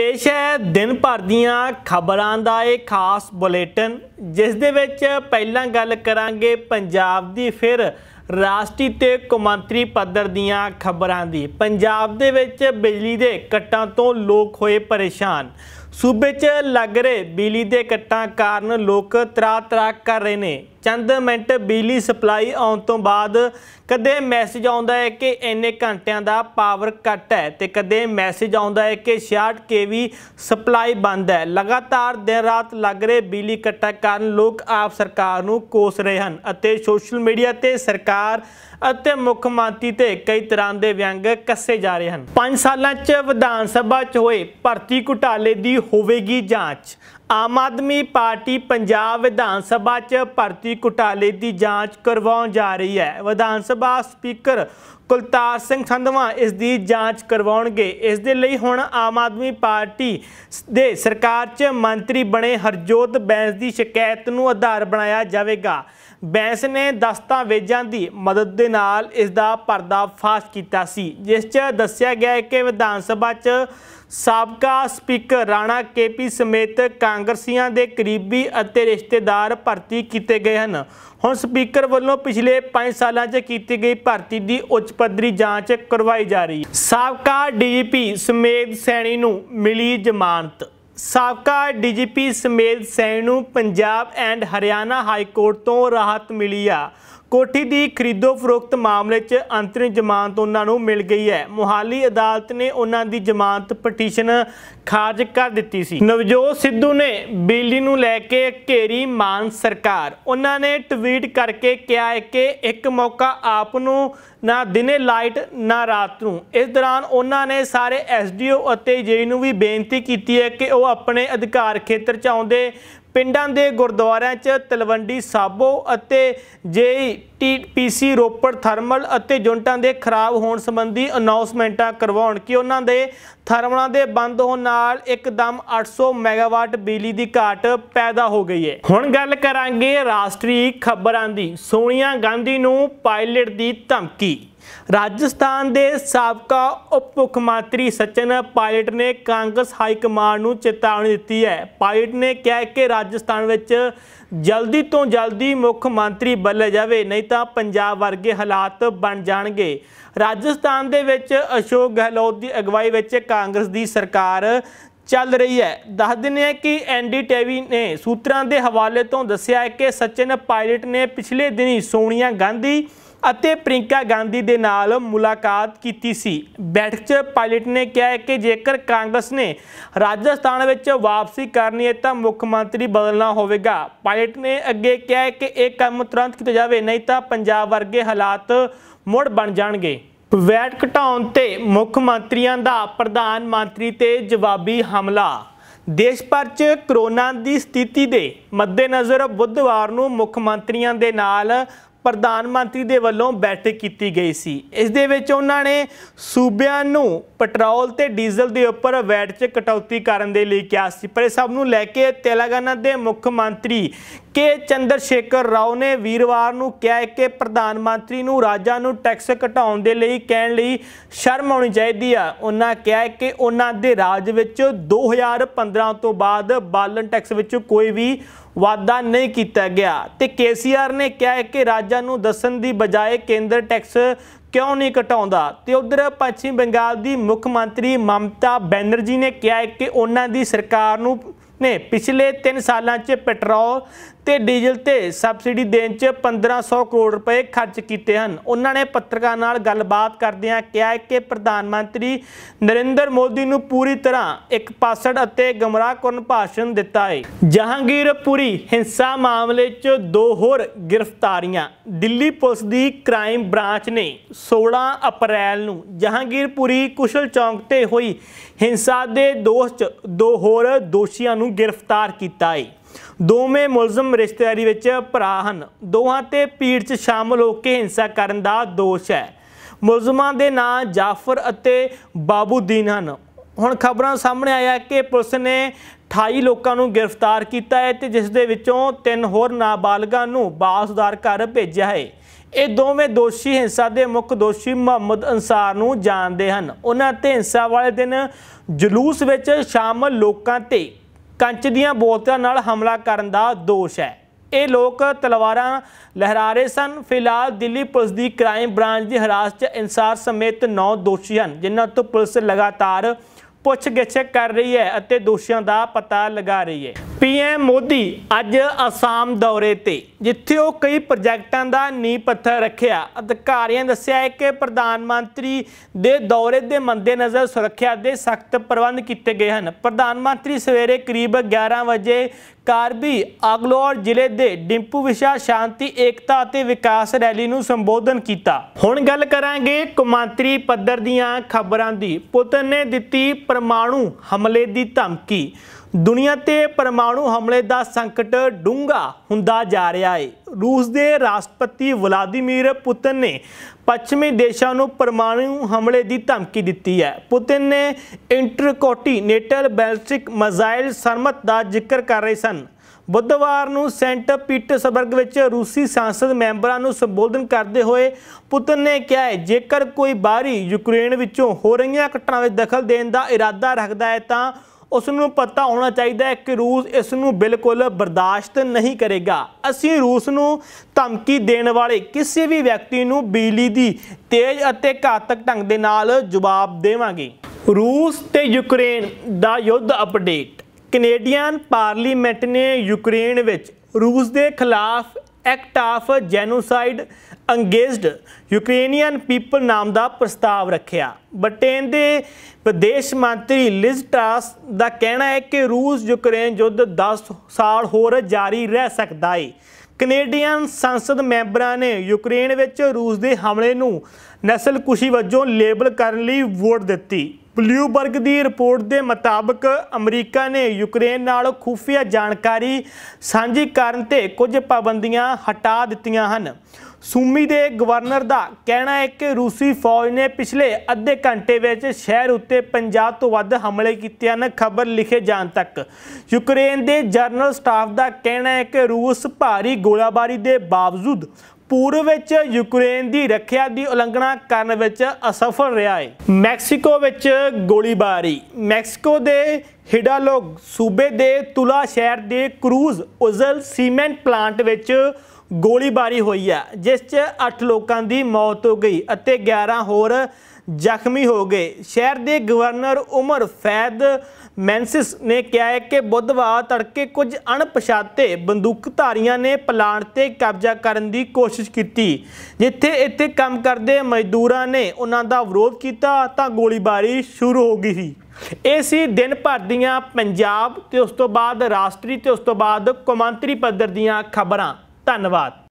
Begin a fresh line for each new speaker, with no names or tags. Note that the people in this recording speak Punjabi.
ਪੇਸ਼ ਹੈ ਦਿਨ ਭਰ ਦੀਆਂ ਖਬਰਾਂ ਦਾ ਇਹ ਖਾਸ ਬੁਲੇਟਿਨ ਜਿਸ ਦੇ ਵਿੱਚ ਪਹਿਲਾਂ ਗੱਲ ਕਰਾਂਗੇ ਪੰਜਾਬ ਦੀ ਫਿਰ ਰਾਸ਼ਟਰੀ ਤੇ ਕੁਮੰਤਰੀ ਪੱਧਰ ਦੀਆਂ ਖਬਰਾਂ ਦੀ ਪੰਜਾਬ ਦੇ ਵਿੱਚ ਬਿਜਲੀ ਦੇ ਕੱਟਾਂ ਤੋਂ ਲੋਕ ਹੋਏ ਪਰੇਸ਼ਾਨ ਸੂਬੇ 'ਚ ਲੱਗ ਰਹੇ ਬਿਜਲੀ ਦੇ ਕੱਟਾਂ ਕਾਰਨ ਲੋਕ ਤਰਾ-ਤਰਾ ਕਰ ਰਹੇ ਨੇ ਚੰਦ ਮਿੰਟ ਬਿਜਲੀ ਸਪਲਾਈ ਆਉਣ ਤੋਂ ਬਾਅਦ ਕਦੇ ਮੈਸੇਜ ਆਉਂਦਾ ਹੈ ਕਿ ਇੰਨੇ ਘੰਟਿਆਂ ਦਾ ਪਾਵਰ ਕੱਟ ਹੈ ਤੇ ਕਦੇ ਮੈਸੇਜ ਆਉਂਦਾ ਹੈ ਕਿ 66 ਕੇਵੀ ਸਪਲਾਈ ਬੰਦ ਹੈ ਲਗਾਤਾਰ ਦਿਨ ਰਾਤ ਲੱਗ ਰਹੇ ਬਿਜਲੀ ਕੱਟਾਂ ਕਾਰਨ ਲੋਕ ਆਪ ਸਰਕਾਰ ਨੂੰ ਕੋਸ ਰਹੇ ਹਨ ਅਤੇ ਸੋਸ਼ਲ ਮੀਡੀਆ ਤੇ ਸਰਕਾਰ ਅਤੇ ਮੁੱਖ ਮੰਤਰੀ ਤੇ ਕਈ ਤਰ੍ਹਾਂ ਦੇ ਵਿਅੰਗ ਕੱਸੇ ਜਾ ਰਹੇ ਹਨ 5 ਸਾਲਾਂ 'ਚ ਵਿਧਾਨ ਸਭਾ 'ਚ ਹੋਏ ਭਰਤੀ ਘੁਟਾਲੇ ਦੀ ਹੋਵੇਗੀ ਜਾਂਚ ਆਮ ਆਦਮੀ ਪਾਰਟੀ ਪੰਜਾਬ ਵਿਧਾਨ ਸਭਾ 'ਚ ਭਰਤੀ ਘੁਟਾਲੇ ਦੀ ਜਾਂਚ ਕਰਵਾਉਣ ਜਾ ਰਹੀ ਹੈ ਵਿਧਾਨ ਸਭਾ ਸਪੀਕਰ ਕੁਲਤਾਰ ਸਿੰਘ ਸੰਧਵਾ ਇਸ ਦੀ ਜਾਂਚ ਕਰਵਾਉਣਗੇ ਇਸ ਦੇ ਲਈ ਹੁਣ ਆਮ ਆਦਮੀ ਪਾਰਟੀ ਦੇ ਸਰਕਾਰ 'ਚ ਮੰਤਰੀ ਬਣੇ ਹਰਜੋਤ ਬੈਂਸ ਦੀ ਸ਼ਿਕਾਇਤ ਨੂੰ ਆਧਾਰ ਬਣਾਇਆ ਜਾਵੇਗਾ ਬੈਂਸ ਨੇ ਦਸਤਾਵੇਜ਼ਾਂ ਦੀ ਮਦਦ ਦੇ ਨਾਲ ਇਸ ਦਾ ਪਰਦਾਫਾਸ਼ ਕੀਤਾ ਸੀ ਜਿਸ 'ਚ ਦੱਸਿਆ ਗਿਆ ਹੈ ਕਿ ਵਿਧਾਨ ਸਭਾ 'ਚ ਸਾਬਕਾ ਸਪੀਕਰ ਰਾਣਾ ਕੇਪੀ ਸਮੇਤ ਕਾਂਗਰਸੀਆਂ ਦੇ ਕਰੀਬੀ ਅਤੇ ਰਿਸ਼ਤੇਦਾਰ ਭਰਤੀ ਕੀਤੇ ਗਏ ਹਨ ਹੁਣ ਸਪੀਕਰ ਵੱਲੋਂ ਪਿਛਲੇ 5 ਸਾਲਾਂ 'ਚ ਕੀਤੀ ਗਈ ਭਰਤੀ ਦੀ ਉੱਚ ਪੱਧਰੀ ਜਾਂਚ ਕਰਵਾਈ ਜਾ ਰਹੀ ਹੈ ਸਾਬਕਾ ਡੀਜੀਪੀ ਸਮੇਤ ਸੈਣੀ ਨੂੰ ਮਿਲੀ ਜ਼ਮਾਨਤ ਸਾਬਕਾ ਡੀਜੀਪੀ ਸਮੇਤ ਸੈਣੀ ਨੂੰ Punjab and Haryana high court ਤੋਂ ਰਾਹਤ ਮਿਲੀ ਆ ਕੋਠੀ ਦੀ ਖਰੀਦੋ ਫਰੋਖਤ ਮਾਮਲੇ 'ਚ ਅੰਤਰਿਮ ਜ਼ਮਾਨਤ ਉਹਨਾਂ ਨੂੰ ਮਿਲ ਗਈ ਹੈ ਮੁਹਾਲੀ ਅਦਾਲਤ ਨੇ ਉਹਨਾਂ ਦੀ ਜ਼ਮਾਨਤ ਪਟੀਸ਼ਨ ਖਾਰਜ ਕਰ ਦਿੱਤੀ ਸੀ ਨਵਜੋਤ ਸਿੱਧੂ ਨੇ ਬਿਜਲੀ ਨੂੰ ਲੈ ਕੇ ਘੇਰੀ ਮਾਨ ਸਰਕਾਰ ਉਹਨਾਂ ਨੇ ਟਵੀਟ ਕਰਕੇ ਕਿਹਾ ਹੈ ਕਿ ਇੱਕ ਮੌਕਾ ਆਪ ਨੂੰ ਨਾ ਦਿਨੇ ਲਾਈਟ ਨਾ ਰਾਤ ਨੂੰ ਇਸ ਦੌਰਾਨ ਉਹਨਾਂ ਨੇ ਸਾਰੇ ਐਸਡੀਓ ਅਤੇ ਜੇ ਨੂੰ ਵੀ ਬੇਨਤੀ ਕੀਤੀ ਹੈ ਕਿ ਉਹ ਆਪਣੇ ਅਧਿਕਾਰ ਖੇਤਰ 'ਚ ਆਉਂਦੇ ਪਿੰਡਾਂ ਦੇ ਗੁਰਦੁਆਰਿਆਂ 'ਚ ਤਲਵੰਡੀ ਸਾਬੋ ਅਤੇ ਜੇ ਪੀਸੀ ਰੋਪੜ ਥਰਮਲ ਅਤੇ ਜੁਨਟਾਂ ਦੇ ਖਰਾਬ ਹੋਣ ਸੰਬੰਧੀ ਅਨਾਉਂਸਮੈਂਟਾਂ ਕਰਵਾਉਣ ਕਿ ਉਹਨਾਂ ਦੇ ਥਰਮਲਾਂ ਦੇ ਬੰਦ ਹੋਣ ਨਾਲ ਇੱਕਦਮ 800 ਮੈਗਾਵਾਟ ਬਿਜਲੀ ਦੀ ਘਾਟ ਪੈਦਾ ਹੋ ਗਈ ਹੈ ਹੁਣ ਗੱਲ ਕਰਾਂਗੇ ਰਾਸ਼ਟਰੀ ਖਬਰਾਂ ਦੀ ਸੋਨੀਆ ਗਾਂਧੀ ਨੂੰ ਪਾਇਲਟ ਦੀ ਧਮਕੀ ਰਾਜਸਥਾਨ ਦੇ ਸਾਬਕਾ ਉਪ ਮੁੱਖ ਮੰਤਰੀ ਸਚਨ ਪਾਇਲਟ ਨੇ ਕਾਂਗਰਸ ਹਾਈ ਕਮਾਂਡ ਨੂੰ ਚੇਤਾਵਨੀ ਦਿੱਤੀ ਹੈ ਪਾਇਲਟ ਨੇ ਕਿਹਾ ਕਿ ਰਾਜਸਥਾਨ ਵਿੱਚ ਜਲਦੀ ਤੋਂ ਜਲਦੀ ਮੁੱਖ ਮੰਤਰੀ ਬਦਲੇ ਜਾਵੇ ਨਹੀਂ ਤਾਂ ਪੰਜਾਬ ਵਰਗੇ ਹਾਲਾਤ ਬਣ ਜਾਣਗੇ ਰਾਜਸਥਾਨ ਦੇ ਵਿੱਚ ਅਸ਼ੋਕ ਗਹਿਲੋਤ ਦੀ ਅਗਵਾਈ ਵਿੱਚ ਕਾਂਗਰਸ ਦੀ ਸਰਕਾਰ ਚੱਲ ਰਹੀ ਹੈ ਦੱਸ ਦਿੰਦੇ ਆ ਕਿ ਐਨਡੀਟੀਵੀ ਨੇ ਸੂਤਰਾਂ ਦੇ ਹਵਾਲੇ ਤੋਂ ਦੱਸਿਆ ਹੈ ਕਿ ਸਚਨ ਪਾਇਲਟ ਨੇ ਪਿਛਲੇ ਦਿਨੀ ਸੋਨੀਆ ਗਾਂਧੀ ਅਤੇ ਪ੍ਰਿੰਕਾ ਗਾਂਧੀ ਦੇ ਨਾਲ ਮੁਲਾਕਾਤ ਕੀਤੀ ਸੀ ਬੈਠਕ 'ਚ ਪਾਇਲਟ ਨੇ ਕਿਹਾ ਕਿ ਜੇਕਰ ਕਾਂਗਰਸ ਨੇ ਰਾਜਸਥਾਨ ਵਿੱਚ ਵਾਪਸੀ ਕਰਨੀ ਹੈ ਤਾਂ ਮੁੱਖ ਮੰਤਰੀ ਬਦਲਣਾ ਹੋਵੇਗਾ ਪਾਇਲਟ ਨੇ ਅੱਗੇ ਕਿਹਾ ਕਿ ਇਹ ਕੰਮ ਤੁਰੰਤ ਕੀਤਾ ਜਾਵੇ ਨਹੀਂ ਤਾਂ ਪੰਜਾਬ ਵਰਗੇ ਹਾਲਾਤ ਮੁੜ ਬਣ ਜਾਣਗੇ ਵੈਟ ਘਟਾਉਣ ਤੇ ਮੁੱਖ ਮੰਤਰੀਆਂ ਦਾ ਪ੍ਰਧਾਨ ਮੰਤਰੀ ਤੇ ਜਵਾਬੀ ਹਮਲਾ ਦੇਸ਼ ਭਰ 'ਚ ਕਰੋਨਾ ਦੀ ਸਥਿਤੀ ਦੇ ਮੱਦੇਨਜ਼ਰ ਬੁੱਧਵਾਰ ਨੂੰ ਮੁੱਖ ਮੰਤਰੀਆਂ ਦੇ ਨਾਲ ਪ੍ਰਧਾਨ ਮੰਤਰੀ ਦੇ ਵੱਲੋਂ ਬੈਠਕ ਕੀਤੀ ਗਈ ਸੀ ਇਸ ਦੇ ਵਿੱਚ ਉਹਨਾਂ ਨੇ ਸੂਬਿਆਂ ਨੂੰ ਪੈਟਰੋਲ ਤੇ ਡੀਜ਼ਲ ਦੇ ਉੱਪਰ ਵੈਟ 'ਚ ਕਟੌਤੀ ਕਰਨ ਦੇ ਲਈ ਕਿਹਾ ਸੀ ਪਰ ਇਹ ਸਭ ਨੂੰ ਲੈ ਕੇ ਤੇਲੰਗਾਨਾ ਦੇ ਮੁੱਖ ਮੰਤਰੀ ਕੇ ਚੰਦਰ ਸ਼ੇਖਰ ਰਾਓ ਨੇ ਵੀਰਵਾਰ ਨੂੰ ਕਿਹਾ ਕਿ ਪ੍ਰਧਾਨ ਮੰਤਰੀ ਨੂੰ ਰਾਜਾਂ ਨੂੰ ਟੈਕਸ ਘਟਾਉਣ ਦੇ ਲਈ ਕਹਿਣ ਲਈ ਸ਼ਰਮ ਆਉਣੀ ਚਾਹੀਦੀ ਆ ਉਹਨਾਂ ਕਿਹਾ ਕਿ ਉਹਨਾਂ ਦੇ ਰਾਜ ਵਿੱਚ 2015 ਤੋਂ ਬਾਅਦ ਬਾਲਨ ਟੈਕਸ ਵਿੱਚ ਕੋਈ ਵੀ ਵਾਅਦਾ ਨਹੀਂ ਕੀਤਾ ਗਿਆ ਤੇ ਕੇਸੀਆਰ ਨੇ ਕਿਹਾ ਹੈ ਕਿ ਰਾਜਾਂ ਨੂੰ ਦੱਸਣ ਦੀ ਬਜਾਏ ਕੇਂਦਰ ਟੈਕਸ ਕਿਉਂ ਨਹੀਂ ਘਟਾਉਂਦਾ ਤੇ ਉਧਰ ਪੱਛਮੀ ਬੰਗਾਲ ਦੀ ਮੁੱਖ ਮੰਤਰੀ ਮਮਤਾ ਬੈਨਰਜੀ ਨੇ ਕਿਹਾ ਹੈ ਕਿ ਉਹਨਾਂ ਦੀ ਸਰਕਾਰ ਨੂੰ ਨੇ ਪਿਛਲੇ 3 ਸਾਲਾਂ 'ਚ ਪੈਟਰੋਲ ਤੇ ਡੀਜ਼ਲ ਤੇ ਸਬਸਿਡੀ ਦੇਣ 'ਚ 1500 ਕਰੋੜ ਰੁਪਏ ਖਰਚ ਕੀਤੇ ਹਨ ਉਹਨਾਂ ਨੇ ਪੱਤਰਕਾਰ ਨਾਲ ਗੱਲਬਾਤ ਕਰਦਿਆਂ ਕਿਹਾ ਕਿ ਪ੍ਰਧਾਨ ਮੰਤਰੀ ਨਰਿੰਦਰ ਮੋਦੀ ਨੂੰ ਪੂਰੀ ਤਰ੍ਹਾਂ ਇੱਕ ਪਾਸੜ ਅਤੇ ਗਮਰਾਹਕਰਨ ਭਾਸ਼ਣ ਦਿੱਤਾ ਹੈ ਜਹਾਂਗੀਰਪੁਰੀ ਹਿੰਸਾ ਮਾਮਲੇ 'ਚ ਦੋ ਹੋਰ ਗ੍ਰਿਫਤਾਰੀਆਂ ਦਿੱਲੀ ਪੁਲਿਸ ਦੀ ਕ੍ਰਾਈਮ ਬ੍ਰਾਂਚ ਨੇ 16 ਅਪ੍ਰੈਲ ਨੂੰ ਜਹਾਂਗੀਰਪੁਰੀ ਕੁਸ਼ਲ ਚੌਂਕ ਤੇ ਹੋਈ ਹਿੰਸਾ ਦੇ ਦੋਸ਼ 'ਚ ਦੋ ਹੋਰ ਦੋਸ਼ੀਆਂ ਨੂੰ ਗ੍ਰਿਫਤਾਰ ਕੀਤਾ ਹੈ ਦੋਵੇਂ ਮੁਲਜ਼ਮ ਰਿਸ਼ਤੇਦਾਰੀ ਵਿੱਚ ਭਰਾ ਹਨ ਦੋਹਾਂ ਤੇ ਪੀੜ 'ਚ ਸ਼ਾਮਲ ਹੋ ਕੇ ਹਿੰਸਾ ਕਰਨ ਦਾ ਦੋਸ਼ ਹੈ ਮੁਲਜ਼ਮਾਂ ਦੇ ਨਾਂ ਜਾਫਰ ਅਤੇ ਬਾਬੂਦੀਨ ਹਨ ਹੁਣ ਖਬਰਾਂ ਸਾਹਮਣੇ ਆਇਆ ਕਿ ਪੁਲਿਸ ਨੇ 28 ਲੋਕਾਂ ਨੂੰ ਗ੍ਰਿਫਤਾਰ ਕੀਤਾ ਹੈ ਤੇ ਜਿਸ ਦੇ ਵਿੱਚੋਂ ਤਿੰਨ ਹੋਰ ਨਾਬਾਲਗਾਂ ਨੂੰ ਬਾਸਦਾਰ ਘਰ ਭੇਜਿਆ ਹੈ ਇਹ ਦੋਵੇਂ ਦੋਸ਼ੀ ਹਿੰਸਾ ਦੇ ਮੁੱਖ ਦੋਸ਼ੀ ਮੁਹੰਮਦ ਅਨਸਾਰ ਨੂੰ ਜਾਣਦੇ ਹਨ ਉਹਨਾਂ ਤੇ ਹਿੰਸਾ ਵਾਲੇ ਦਿਨ ਜਲੂਸ ਵਿੱਚ ਸ਼ਾਮਲ ਲੋਕਾਂ ਤੇ ਕੰਚ ਦੀਆਂ ਬੋਤਲਾਂ ਨਾਲ ਹਮਲਾ ਕਰਨ ਦਾ ਦੋਸ਼ ਹੈ ਇਹ ਲੋਕ ਤਲਵਾਰਾਂ ਲਹਿਰਾ ਰਹੇ ਸਨ ਫਿਲਹਾਲ ਦਿੱਲੀ ਪੁਲਿਸ ਦੀ ਕ੍ਰਾਈਮ ਬ੍ਰਾਂਚ ਦੀ ਹਰਾਸ 'ਚ ਇਨਸਾਰ ਸਮੇਤ 9 ਦੋਸ਼ੀ ਹਨ ਜਿਨ੍ਹਾਂ ਤੋਂ ਪੁਲਿਸ ਲਗਾਤਾਰ ਪੁੱਛਗਿੱਛ ਕਰ ਰਹੀ ਹੈ ਅਤੇ ਦੋਸ਼ੀਆਂ ਦਾ ਪਤਾ ਲਗਾ ਰਹੀ ਹੈ ਪੀਐਮ ਮੋਦੀ ਅੱਜ ਅਸਾਮ ਦੌਰੇ ਤੇ ਜਿੱਥੇ ਉਹ ਕਈ ਪ੍ਰੋਜੈਕਟਾਂ ਦਾ ਨੀਂਹ ਪੱਥਰ ਰੱਖਿਆ ਅਧਿਕਾਰੀਆਂ ਦੱਸਿਆ ਕਿ ਪ੍ਰਧਾਨ ਮੰਤਰੀ ਦੇ ਦੌਰੇ ਦੇ ਮੱਦੇਨਜ਼ਰ ਸੁਰੱਖਿਆ ਦੇ ਸਖਤ ਪ੍ਰਬੰਧ ਕੀਤੇ ਗਏ ਹਨ ਪ੍ਰਧਾਨ ਮੰਤਰੀ ਸਵੇਰੇ ਕਰੀਬ 11 ਵਜੇ ਕਾਰਬੀ ਅਗਲੋਰ ਜ਼ਿਲ੍ਹੇ ਦੇ ਡਿੰਪੂ ਵਿਸ਼ਾ ਸ਼ਾਂਤੀ ਏਕਤਾ ਅਤੇ ਵਿਕਾਸ ਰੈਲੀ ਨੂੰ ਸੰਬੋਧਨ ਕੀਤਾ ਹੁਣ ਗੱਲ ਕਰਾਂਗੇ ਕੁਮਾਂਤਰੀ ਪੱਧਰ ਦੀਆਂ ਖਬਰਾਂ ਦੀ ਪੁੱਤ ਨੇ ਦਿੱਤੀ ਪਰਮਾਣੂ ਹਮਲੇ ਦੀ ਧਮਕੀ ਦੁਨੀਆ ਤੇ ਪਰਮਾਣੂ ਹਮਲੇ ਦਾ ਸੰਕਟ ਡੂੰਘਾ ਹੁੰਦਾ ਜਾ ਰਿਹਾ ਹੈ ਰੂਸ ਦੇ ਰਾਸ਼ਟਰਪਤੀ ਵਲਾਦੀਮੀਰ ਪੁਤਿਨ ਨੇ ਪੱਛਮੀ ਦੇਸ਼ਾਂ ਨੂੰ ਪਰਮਾਣੂ ਹਮਲੇ ਦੀ ਧਮਕੀ ਦਿੱਤੀ ਹੈ ਪੁਤਿਨ ਨੇ ਇੰਟਰਕੋਟੀਨੇਟਲ ਬੈਲਿਸਟਿਕ ਮਿਜ਼ਾਈਲ ਸਰਮਤ ਦਾ ਜ਼ਿਕਰ ਕਰ ਰਹੇ ਸਨ ਬੁੱਧਵਾਰ ਨੂੰ ਸੈਂਟ ਪੀਟਰਸਬਰਗ ਵਿੱਚ ਰੂਸੀ ਸੰਸਦ ਮੈਂਬਰਾਂ ਨੂੰ ਸੰਬੋਧਨ ਕਰਦੇ ਹੋਏ ਪੁਤਿਨ ਨੇ ਕਿਹਾ ਹੈ ਜੇਕਰ ਕੋਈ ਬਾਹਰੀ ਯੂਕਰੇਨ ਵਿੱਚੋਂ ਹੋ ਰਹੀਆਂ ਘਟਨਾਵਾਂ ਵਿੱਚ ਦਖਲ ਦੇਣ ਦਾ ਇਰਾਦਾ ਰੱਖਦਾ ਹੈ ਤਾਂ ਉਸ ਨੂੰ ਪਤਾ ਹੋਣਾ ਚਾਹੀਦਾ ਹੈ ਕਿ ਰੂਸ ਇਸ ਨੂੰ ਬਿਲਕੁਲ ਬਰਦਾਸ਼ਤ ਨਹੀਂ ਕਰੇਗਾ ਅਸੀਂ ਰੂਸ ਨੂੰ ਧਮਕੀ ਦੇਣ ਵਾਲੇ ਕਿਸੇ ਵੀ ਵਿਅਕਤੀ ਨੂੰ ਬਿਜਲੀ ਦੀ ਤੇਜ਼ ਅਤੇ ਘਾਤਕ ਢੰਗ ਦੇ ਨਾਲ ਜਵਾਬ ਦੇਵਾਂਗੇ ਰੂਸ ਤੇ ਯੂਕਰੇਨ ਦਾ ਯੁੱਧ ਅਪਡੇਟ ਕੈਨੇਡੀਅਨ ਪਾਰਲੀਮੈਂਟ ਨੇ ਯੂਕਰੇਨ ਵਿੱਚ ਰੂਸ ਦੇ ਖਿਲਾਫ act of genocide engaged Ukrainian people ਨਾਮ ਦਾ ਪ੍ਰਸਤਾਵ ਰੱਖਿਆ ਬ੍ਰਿਟੇਨ ਦੇ ਵਿਦੇਸ਼ ਮੰਤਰੀ ਲਿਜ਼ਟਾਸ ਦਾ ਕਹਿਣਾ ਹੈ ਕਿ ਰੂਸ ਯੂਕਰੇਨ ਯੁੱਧ 10 ਸਾਲ ਹੋਰ ਜਾਰੀ ਰਹਿ ਸਕਦਾ ਹੈ ਕੈਨੇਡੀਅਨ ਸੰਸਦ ਮੈਂਬਰਾਂ ਨੇ ਯੂਕਰੇਨ ਵਿੱਚ ਰੂਸ ਦੇ ਹਮਲੇ ਨੂੰ ਨਸਲਕੁਸ਼ੀ ਵਜੋਂ ਲੇਬਲ ਕਰਨ ਲਈ ਵੋਟ ਦਿੱਤੀ ਬਲੂਬਰਗ ਦੀ ਰਿਪੋਰਟ ਦੇ ਮੁਤਾਬਕ ਅਮਰੀਕਾ ਨੇ ਯੂਕਰੇਨ ਨਾਲ ਖੁਫੀਆ ਜਾਣਕਾਰੀ ਸਾਂਝੀ ਕਰਨ ਤੇ ਕੁਝ ਪਾਬੰਦੀਆਂ ਹਟਾ ਦਿੱਤੀਆਂ ਹਨ ਸੂਮੀ ਦੇ ਗਵਰਨਰ ਦਾ ਕਹਿਣਾ ਹੈ ਕਿ ਰੂਸੀ ਫੌਜ ਨੇ ਪਿਛਲੇ ਅੱਧੇ ਘੰਟੇ ਵਿੱਚ ਸ਼ਹਿਰ ਉੱਤੇ 50 ਤੋਂ ਵੱਧ ਹਮਲੇ ਕੀਤੇ ਹਨ ਖਬਰ ਲਿਖੇ ਜਾਣ ਤੱਕ ਯੂਕਰੇਨ ਦੇ ਜਨਰਲ ਸਟਾਫ ਦਾ ਕਹਿਣਾ ਹੈ ਕਿ ਰੂਸ ਭਾਰੀ ਗੋਲਾਬਾਰੀ ਦੇ ਬਾਵਜੂਦ ਪੂਰਬ ਵਿੱਚ ਯੂਕਰੇਨ ਦੀ ਰੱਖਿਆ ਦੀ ਉਲੰਘਣਾ ਕਰਨ ਵਿੱਚ ਅਸਫਲ ਰਿਹਾ ਹੈ ਮੈਕਸੀਕੋ ਵਿੱਚ ਗੋਲੀਬਾਰੀ ਮੈਕਸੀਕੋ ਦੇ ਹਿਡਾਲੋਗ ਸੂਬੇ ਦੇ ਤੁਲਾ ਸ਼ਹਿਰ ਦੇ ਕਰੂਜ਼ ਉਜ਼ਲ ਸੀਮੈਂਟ ਪਲਾਂਟ ਵਿੱਚ ਗੋਲੀਬਾਰੀ ਹੋਈ ਹੈ ਜਿਸ 'ਚ 8 ਲੋਕਾਂ ਦੀ ਮੌਤ ਹੋ ਗਈ ਅਤੇ 11 ਹੋਰ ਜ਼ਖਮੀ ਹੋ ਗਏ ਸ਼ਹਿਰ ਦੇ ਗਵਰਨਰ ਉਮਰ ਫੈਦ ਮੈਂਸਿਸ ਨੇ ਕਿਹਾ ਹੈ ਕਿ ਬੁੱਧਵਾਰ ਤੜਕੇ ਕੁਝ ਅਣਪਛਾਤੇ ਬੰਦੂਕਧਾਰੀਆਂ ਨੇ ਪਲਾਂਟ ਤੇ ਕਬਜ਼ਾ ਕਰਨ ਦੀ ਕੋਸ਼ਿਸ਼ ਕੀਤੀ ਜਿੱਥੇ ਇੱਥੇ ਕੰਮ ਕਰਦੇ ਮਜ਼ਦੂਰਾਂ ਨੇ ਉਹਨਾਂ ਦਾ ਵਿਰੋਧ ਕੀਤਾ ਤਾਂ ਗੋਲੀਬਾਰੀ ਸ਼ੁਰੂ ਹੋ ਗਈ ਸੀ ਇਹ ਸੀ ਦਿਨ ਭਰ ਦੀਆਂ ਪੰਜਾਬ ਤੇ ਉਸ ਤੋਂ ਬਾਅਦ ਰਾਸ਼ਟਰੀ ਤੇ ਉਸ ਤੋਂ ਬਾਅਦ ਕੌਮਾਂਤਰੀ ਪੱਧਰ ਦੀਆਂ ਖਬਰਾਂ 淡了吧。